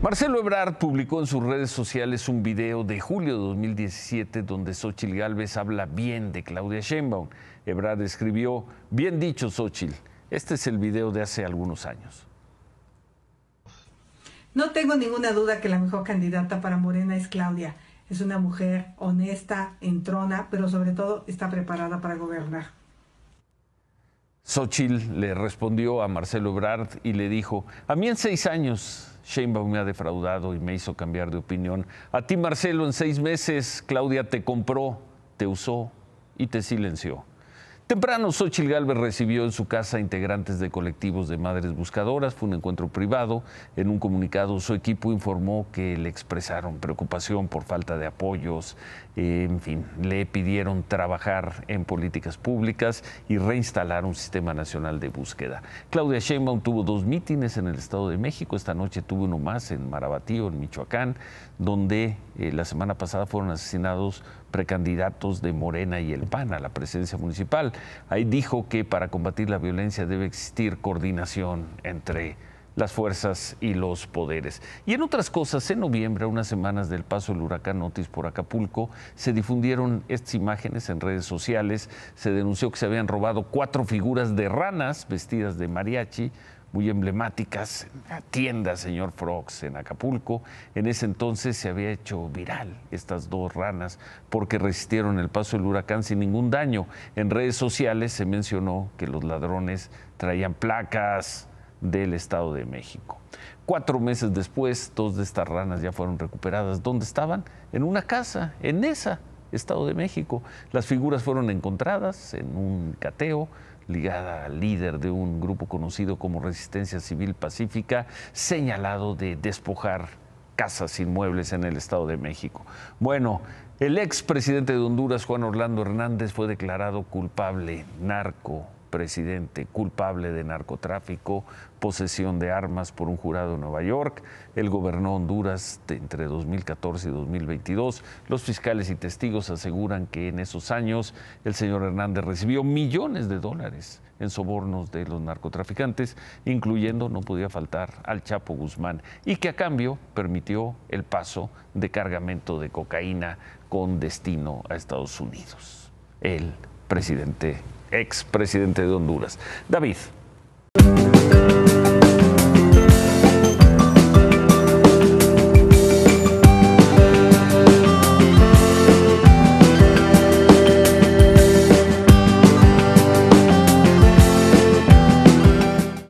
Marcelo Ebrard publicó en sus redes sociales un video de julio de 2017 donde Xochitl Gálvez habla bien de Claudia Sheinbaum. Ebrard escribió, bien dicho Xochitl, este es el video de hace algunos años. No tengo ninguna duda que la mejor candidata para Morena es Claudia. Es una mujer honesta, entrona, pero sobre todo está preparada para gobernar. Xochitl le respondió a Marcelo Ebrard y le dijo, a mí en seis años Sheinbaum me ha defraudado y me hizo cambiar de opinión. A ti, Marcelo, en seis meses, Claudia te compró, te usó y te silenció. Temprano, Xochil Gálvez recibió en su casa integrantes de colectivos de madres buscadoras. Fue un encuentro privado. En un comunicado, su equipo informó que le expresaron preocupación por falta de apoyos. Eh, en fin, le pidieron trabajar en políticas públicas y reinstalar un sistema nacional de búsqueda. Claudia Sheinbaum tuvo dos mítines en el Estado de México. Esta noche tuvo uno más en Marabatío, en Michoacán, donde eh, la semana pasada fueron asesinados precandidatos de Morena y el PAN a la presidencia municipal. Ahí dijo que para combatir la violencia debe existir coordinación entre las fuerzas y los poderes. Y en otras cosas, en noviembre, a unas semanas del paso del huracán Otis por Acapulco, se difundieron estas imágenes en redes sociales, se denunció que se habían robado cuatro figuras de ranas vestidas de mariachi, muy emblemáticas la tienda Señor Frogs en Acapulco. En ese entonces se había hecho viral estas dos ranas porque resistieron el paso del huracán sin ningún daño. En redes sociales se mencionó que los ladrones traían placas del Estado de México. Cuatro meses después, dos de estas ranas ya fueron recuperadas. ¿Dónde estaban? En una casa, en esa, Estado de México. Las figuras fueron encontradas en un cateo, ligada al líder de un grupo conocido como Resistencia Civil Pacífica, señalado de despojar casas inmuebles en el Estado de México. Bueno, el expresidente de Honduras, Juan Orlando Hernández, fue declarado culpable, narco, presidente culpable de narcotráfico, posesión de armas por un jurado en Nueva York. Él gobernó Honduras entre 2014 y 2022. Los fiscales y testigos aseguran que en esos años el señor Hernández recibió millones de dólares en sobornos de los narcotraficantes, incluyendo, no podía faltar, al Chapo Guzmán, y que a cambio permitió el paso de cargamento de cocaína con destino a Estados Unidos. Él presidente, expresidente de Honduras. David.